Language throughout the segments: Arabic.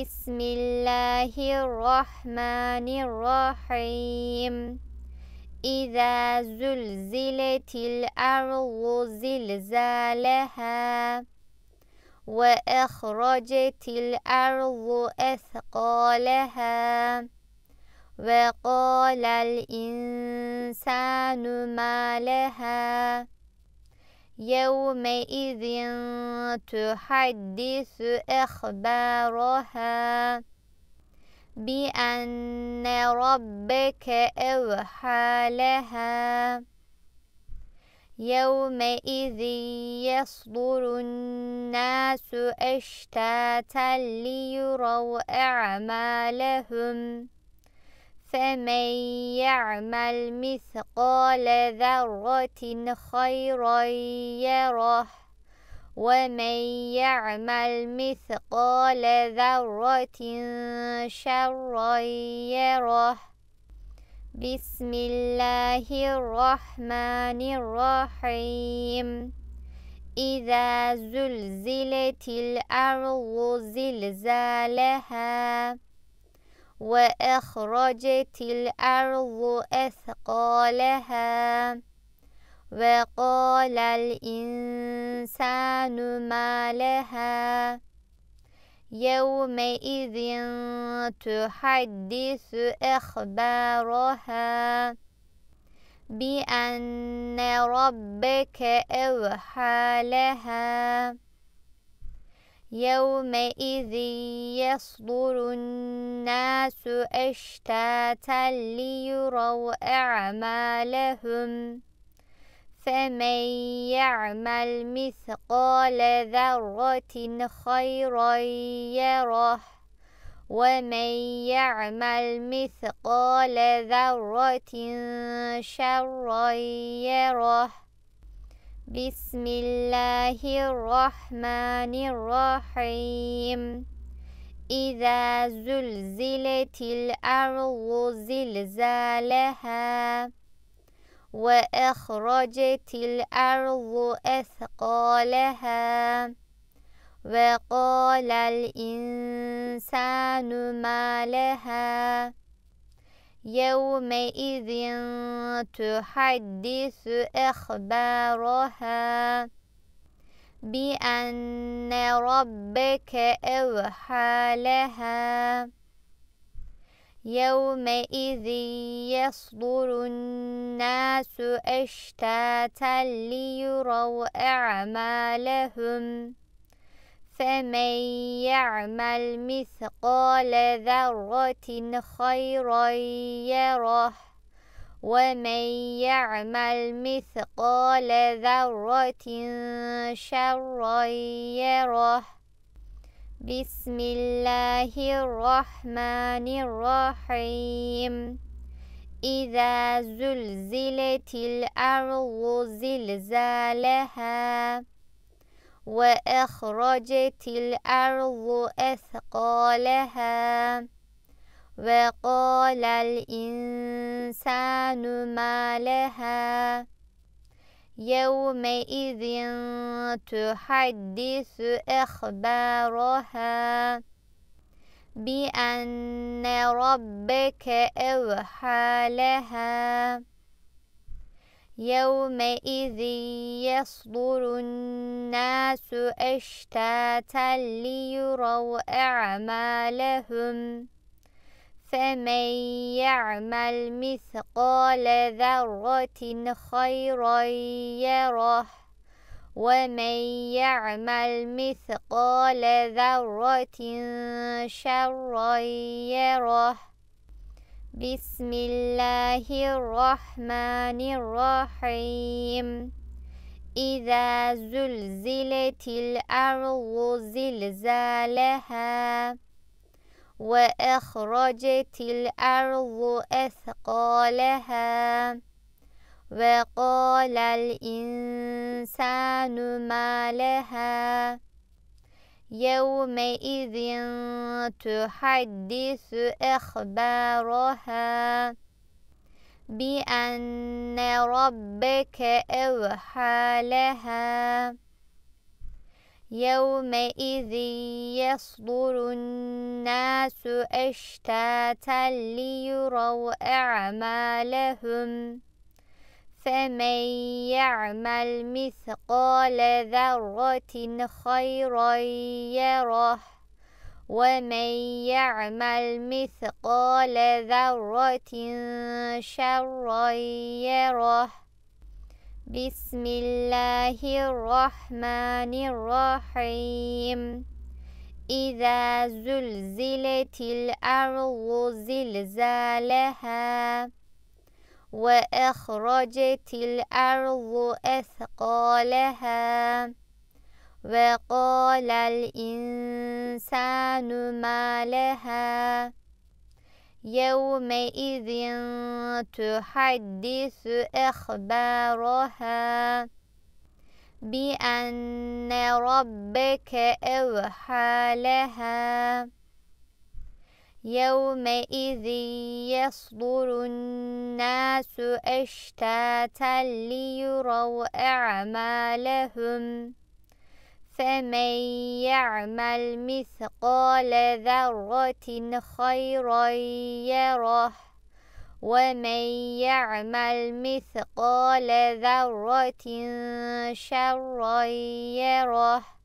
بسم الله الرحمن الرحيم إذا زلزلت الأرض زلزالها وأخرجت الأرض أثقالها وقال الإنسان ما لها يومئذ تحدث أخبارها بأن ربك أوحى لها يومئذ يصدر الناس أشتاتا ليروا أعمالهم فمن يعمل مثقال ذرة خيرا يره ومن يعمل مثقال ذرة شرا يره بسم الله الرحمن الرحيم إذا زلزلت الأرض زلزالها وأخرجت الأرض أثقالها وقال الإنسان ما لها يومئذ تحدث أخبارها بأن ربك أوحى لها يومئذ يصدر الناس أشتاتا ليروا أعمالهم فمن يعمل مثقال ذرة خيرا يره ومن يعمل مثقال ذرة شرا يره بسم الله الرحمن الرحيم إذا زلزلت الأرض زلزالها وأخرجت الأرض أثقالها وقال الإنسان ما لها يومئذ تحدث أخبارها بأن ربك أوحى لها يومئذ يصدر الناس أشتاتا ليروا أعمالهم فمن يعمل مثقال ذرة خيرا يره ومن يعمل مثقال ذرة شرا يره بسم الله الرحمن الرحيم إذا زلزلت الأرض زلزالها وأخرجت الأرض أثقالها وقال الإنسان ما لها يومئذ تحدث أخبارها بأن ربك أوحى لها يومئذ يصدر الناس أشتاتا ليروا أعمالهم فمن يعمل مثقال ذرة خيرا يره ومن يعمل مثقال ذرة شرا يره بسم الله الرحمن الرحيم إذا زلزلت الأرض زلزالها وأخرجت الأرض أثقالها وقال الإنسان ما لها يومئذ تحدث أخبارها بأن ربك أوحى لها يومئذ يصدر الناس أشتاتا ليروا أعمالهم فمن يعمل مثقال ذرة خيرا يره ومن يعمل مثقال ذرة شرا يره بسم الله الرحمن الرحيم إذا زلزلت الأرض زلزالها وأخرجت الأرض أثقالها وقال الإنسان ما لها يومئذ تحدث أخبارها بأن ربك أوحى لها يومئذ يصدر الناس أشتاتا ليروا أعمالهم فمن يعمل مثقال ذرة خيرا يره ومن يعمل مثقال ذرة شرا يره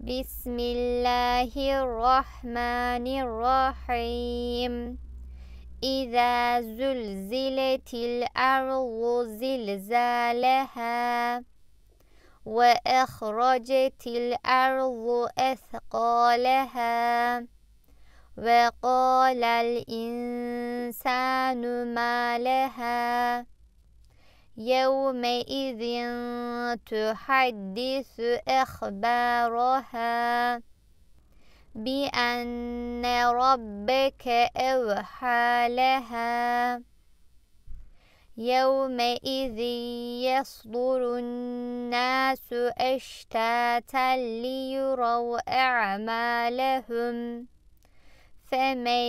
بسم الله الرحمن الرحيم إذا زلزلت الأرض زلزالها وأخرجت الأرض أثقالها وقال الإنسان ما لها يومئذ تحدث أخبارها بأن ربك أوحى لها يومئذ يصدر الناس أشتاتا ليروا أعمالهم فمن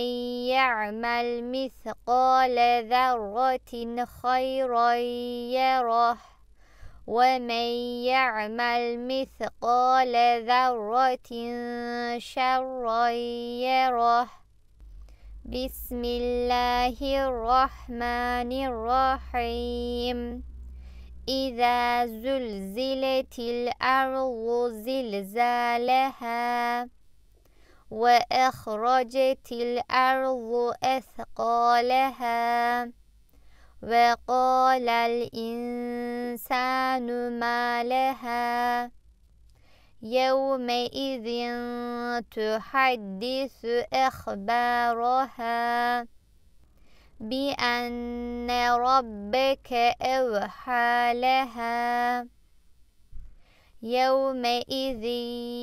يعمل مثقال ذرة خيرا يره ومن يعمل مثقال ذرة شرا يره بسم الله الرحمن الرحيم إذا زلزلت الأرض زلزالها وأخرجت الأرض أثقالها وقال الإنسان ما لها يومئذ تحدث أخبارها بأن ربك أوحى لها يومئذ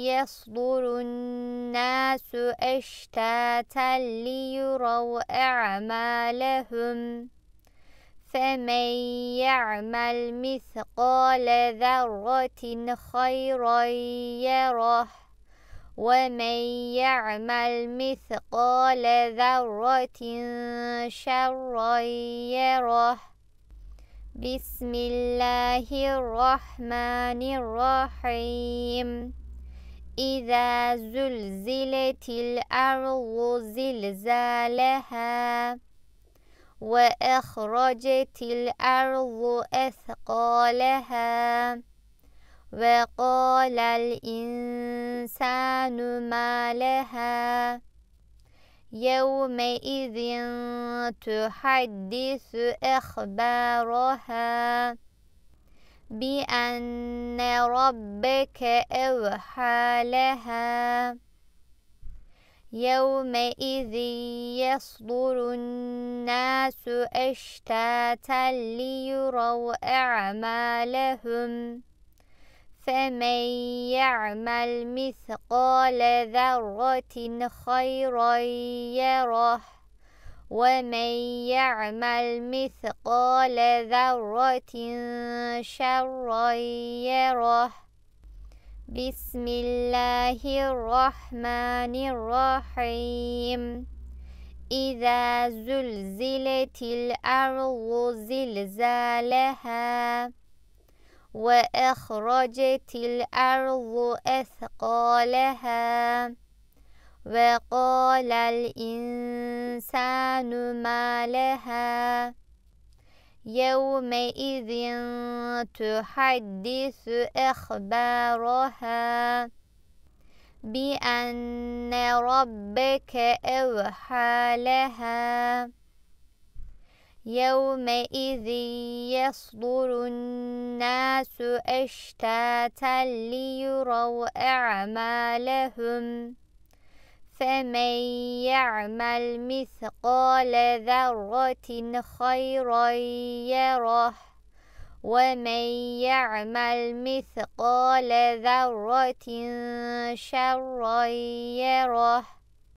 يصدر الناس أشتاتا ليروا أعمالهم فمن يعمل مثقال ذرة خيرا يره ومن يعمل مثقال ذرة شرا يره بسم الله الرحمن الرحيم إذا زلزلت الأرض زلزالها وأخرجت الأرض أثقالها وقال الإنسان ما لها يومئذ تحدث أخبارها بأن ربك أوحى لها يومئذ يصدر الناس أشتاتا ليروا أعمالهم فمن يعمل مثقال ذرة خيرا يره ومن يعمل مثقال ذرة شرا يره بسم الله الرحمن الرحيم إذا زلزلت الأرض زلزالها وأخرجت الأرض أثقالها وقال الإنسان ما لها يومئذ تحدث أخبارها بأن ربك أوحى لها يومئذ يصدر الناس أشتاتا ليروا أعمالهم فمن يعمل مثقال ذرة خيرا يره ومن يعمل مثقال ذرة شرا يره